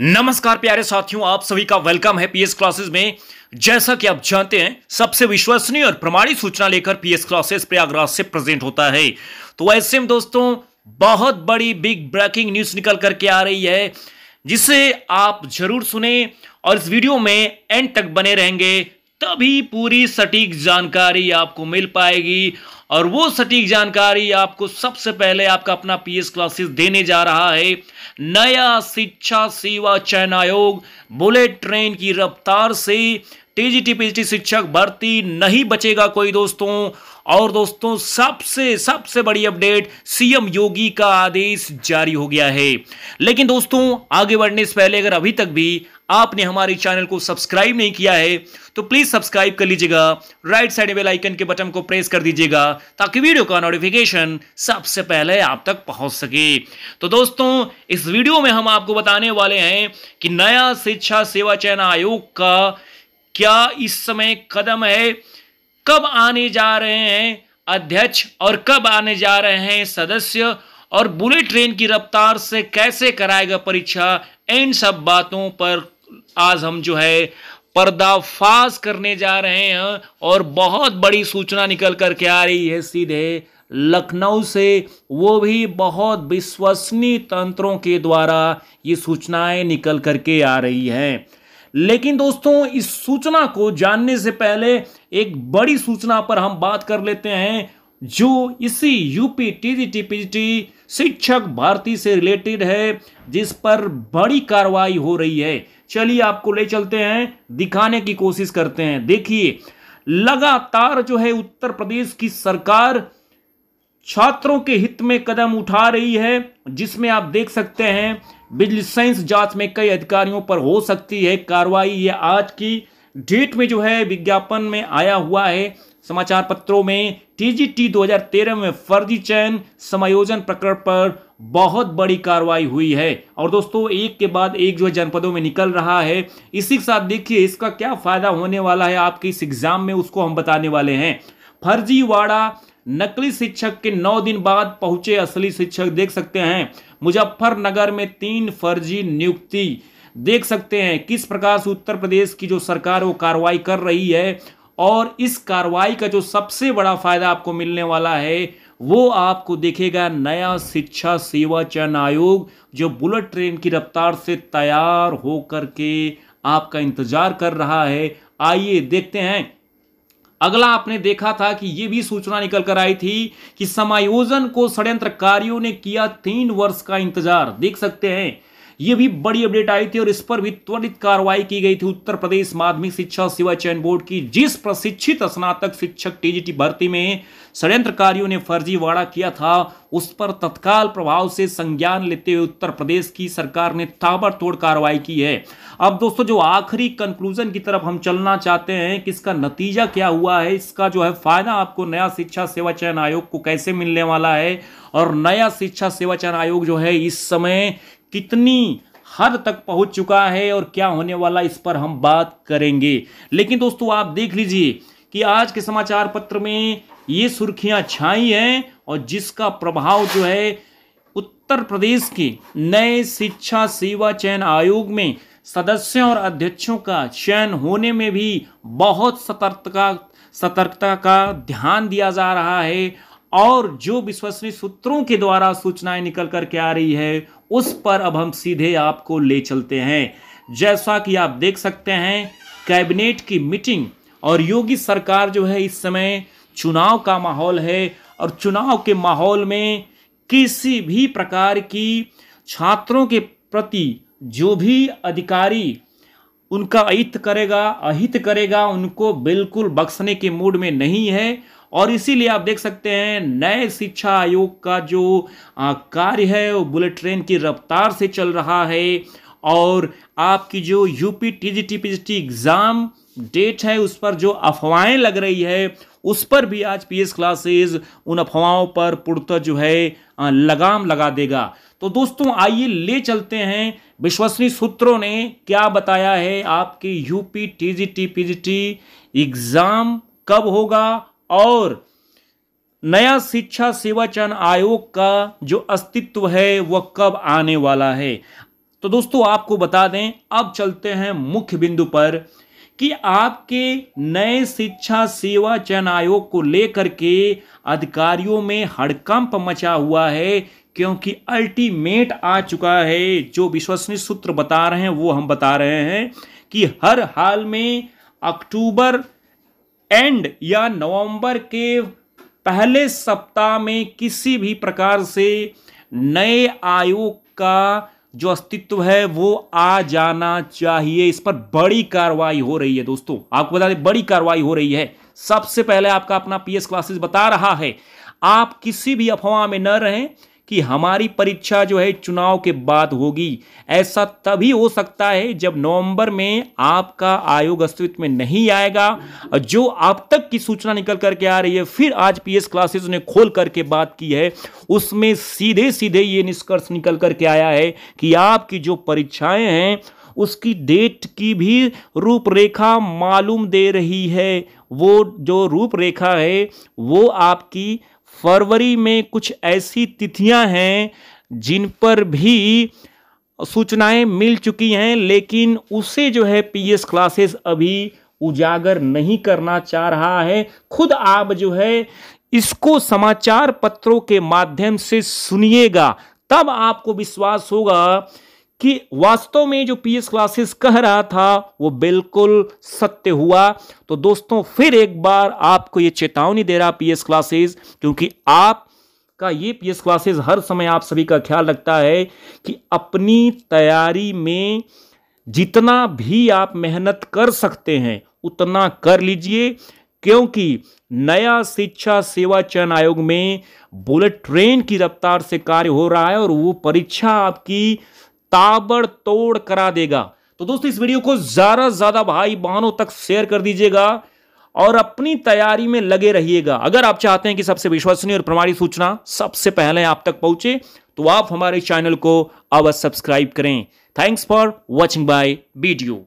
नमस्कार प्यारे साथियों आप सभी का वेलकम है पीएस क्लासेस में जैसा कि आप जानते हैं सबसे विश्वसनीय और प्रमाणित सूचना लेकर पीएस क्लासेस प्रयागराज से प्रेजेंट होता है तो ऐसे में दोस्तों बहुत बड़ी बिग ब्रेकिंग न्यूज निकल करके आ रही है जिसे आप जरूर सुने और इस वीडियो में एंड तक बने रहेंगे तभी पूरी सटीक जानकारी आपको मिल पाएगी और वो सटीक जानकारी आपको सबसे पहले आपका अपना पीएस क्लासेस देने जा रहा है नया शिक्षा सेवा चयन आयोग बुलेट ट्रेन की रफ्तार से टीजीटी पीजीटी शिक्षक भर्ती नहीं बचेगा कोई दोस्तों और दोस्तों सबसे सबसे बड़ी अपडेट सीएम योगी का आदेश जारी हो गया है लेकिन दोस्तों आगे बढ़ने से पहले अगर अभी तक भी आपने हमारे चैनल को सब्सक्राइब नहीं किया है तो प्लीज सब्सक्राइब कर लीजिएगा राइट साइड बेल आइकन के बटन को प्रेस कर दीजिएगा ताकि वीडियो का नोटिफिकेशन सबसे पहले आप तक पहुंच सके तो दोस्तों इस वीडियो में हम आपको बताने वाले हैं कि नया शिक्षा सेवा चयन आयोग का क्या इस समय कदम है कब आने जा रहे हैं अध्यक्ष और कब आने जा रहे हैं सदस्य और बुलेट ट्रेन की रफ्तार से कैसे कराएगा परीक्षा इन सब बातों पर आज हम जो है पर्दाफाश करने जा रहे हैं और बहुत बड़ी सूचना निकल कर के आ रही है सीधे लखनऊ से वो भी बहुत विश्वसनीय तंत्रों के द्वारा ये सूचनाएं निकल करके आ रही हैं लेकिन दोस्तों इस सूचना को जानने से पहले एक बड़ी सूचना पर हम बात कर लेते हैं जो इसी यूपी टीजी पीजीटी शिक्षक भारती से रिलेटेड है जिस पर बड़ी कार्रवाई हो रही है चलिए आपको ले चलते हैं दिखाने की कोशिश करते हैं देखिए लगातार जो है उत्तर प्रदेश की सरकार छात्रों के हित में कदम उठा रही है जिसमें आप देख सकते हैं बिजली साइंस जांच में कई अधिकारियों पर हो सकती है कार्रवाई ये आज की डेट में जो है विज्ञापन में आया हुआ है समाचार पत्रों में टीजीटी 2013 में फर्जी चयन समायोजन प्रकरण पर बहुत बड़ी कार्रवाई हुई है और दोस्तों एक के बाद एक जो जनपदों में निकल रहा है इसी के साथ देखिए इसका क्या फायदा होने वाला है आपके इस एग्जाम में उसको हम बताने वाले हैं फर्जीवाड़ा नकली शिक्षक के नौ दिन बाद पहुंचे असली शिक्षक देख सकते हैं मुजफ्फरनगर में तीन फर्जी नियुक्ति देख सकते हैं किस प्रकार से उत्तर प्रदेश की जो सरकार वो कार्रवाई कर रही है और इस कार्रवाई का जो सबसे बड़ा फायदा आपको मिलने वाला है वो आपको देखेगा नया शिक्षा सेवा चयन आयोग जो बुलेट ट्रेन की रफ्तार से तैयार होकर के आपका इंतजार कर रहा है आइए देखते हैं अगला आपने देखा था कि यह भी सूचना निकल कर आई थी कि समायोजन को षड्यंत्रकारियों ने किया तीन वर्ष का इंतजार देख सकते हैं यह भी बड़ी अपडेट आई थी और इस पर भी त्वरित कार्रवाई की गई थी उत्तर प्रदेश माध्यमिक शिक्षा सेवा चयन बोर्ड की जिस प्रशिक्षित स्नातक शिक्षक टीजीटी भर्ती में षड्यंत्रकारियों ने फर्जीवाड़ा किया था उस पर तत्काल प्रभाव से संज्ञान लेते हुए उत्तर प्रदेश की सरकार ने ताबड़तोड़ कार्रवाई की है अब दोस्तों जो आखिरी कंक्लूजन की तरफ हम चलना चाहते हैं कि इसका नतीजा क्या हुआ है इसका जो है फायदा आपको नया शिक्षा सेवा चयन आयोग को कैसे मिलने वाला है और नया शिक्षा सेवा चयन आयोग जो है इस समय कितनी हद तक पहुंच चुका है और क्या होने वाला इस पर हम बात करेंगे लेकिन दोस्तों आप देख लीजिए कि आज के समाचार पत्र में ये सुर्खियां छाई हैं और जिसका प्रभाव जो है उत्तर प्रदेश के नए शिक्षा सेवा चयन आयोग में सदस्यों और अध्यक्षों का चयन होने में भी बहुत सतर्कता सतर्कता का ध्यान दिया जा रहा है और जो विश्वसनीय सूत्रों के द्वारा सूचनाएं निकल कर के आ रही है उस पर अब हम सीधे आपको ले चलते हैं जैसा कि आप देख सकते हैं कैबिनेट की मीटिंग और योगी सरकार जो है इस समय चुनाव का माहौल है और चुनाव के माहौल में किसी भी प्रकार की छात्रों के प्रति जो भी अधिकारी उनका अहित करेगा अहित करेगा उनको बिल्कुल बख्शने के मूड में नहीं है और इसीलिए आप देख सकते हैं नए शिक्षा आयोग का जो कार्य है वो बुलेट ट्रेन की रफ्तार से चल रहा है और आपकी जो UP TGT PGT exam date है उस पर जो अफवाहें लग रही है उस पर भी आज पीएस क्लासेस उन अफवाहों पर पूर्त जो है लगाम लगा देगा तो दोस्तों आइए ले चलते हैं विश्वसनीय सूत्रों ने क्या बताया है आपके यूपी टीजीटी पीजीटी एग्ज़ाम कब होगा और नया शिक्षा सेवाचन आयोग का जो अस्तित्व है वह कब आने वाला है तो दोस्तों आपको बता दें अब चलते हैं मुख्य बिंदु पर कि आपके नए शिक्षा सेवा चयन आयोग को लेकर के अधिकारियों में हड़कंप मचा हुआ है क्योंकि अल्टीमेट आ चुका है जो विश्वसनीय सूत्र बता रहे हैं वो हम बता रहे हैं कि हर हाल में अक्टूबर एंड या नवंबर के पहले सप्ताह में किसी भी प्रकार से नए आयोग का जो अस्तित्व है वो आ जाना चाहिए इस पर बड़ी कार्रवाई हो रही है दोस्तों आपको बता दें बड़ी कार्रवाई हो रही है सबसे पहले आपका अपना पीएस क्लासेस बता रहा है आप किसी भी अफवाह में न रहें कि हमारी परीक्षा जो है चुनाव के बाद होगी ऐसा तभी हो सकता है जब नवंबर में आपका आयोग अस्तित्व में नहीं आएगा जो अब तक की सूचना निकल करके आ रही है फिर आज पीएस क्लासेस ने खोल करके बात की है उसमें सीधे सीधे ये निष्कर्ष निकल करके आया है कि आपकी जो परीक्षाएं हैं उसकी डेट की भी रूपरेखा मालूम दे रही है वो जो रूपरेखा है वो आपकी फरवरी में कुछ ऐसी तिथियां हैं जिन पर भी सूचनाएं मिल चुकी हैं लेकिन उसे जो है पीएस क्लासेस अभी उजागर नहीं करना चाह रहा है खुद आप जो है इसको समाचार पत्रों के माध्यम से सुनिएगा तब आपको विश्वास होगा कि वास्तव में जो पीएस क्लासेस कह रहा था वो बिल्कुल सत्य हुआ तो दोस्तों फिर एक बार आपको ये चेतावनी दे रहा पीएस क्लासेस क्योंकि आप का ये पीएस क्लासेस हर समय आप सभी का ख्याल रखता है कि अपनी तैयारी में जितना भी आप मेहनत कर सकते हैं उतना कर लीजिए क्योंकि नया शिक्षा सेवा चयन आयोग में बुलेट ट्रेन की रफ्तार से कार्य हो रहा है और वो परीक्षा आपकी ताबड़तोड़ करा देगा तो दोस्तों इस वीडियो को ज़्यादा से ज़्यादा भाई बहनों तक शेयर कर दीजिएगा और अपनी तैयारी में लगे रहिएगा अगर आप चाहते हैं कि सबसे विश्वसनीय और प्रमाणित सूचना सबसे पहले आप तक पहुंचे तो आप हमारे चैनल को अवश्य सब्सक्राइब करें thanks for watching bye video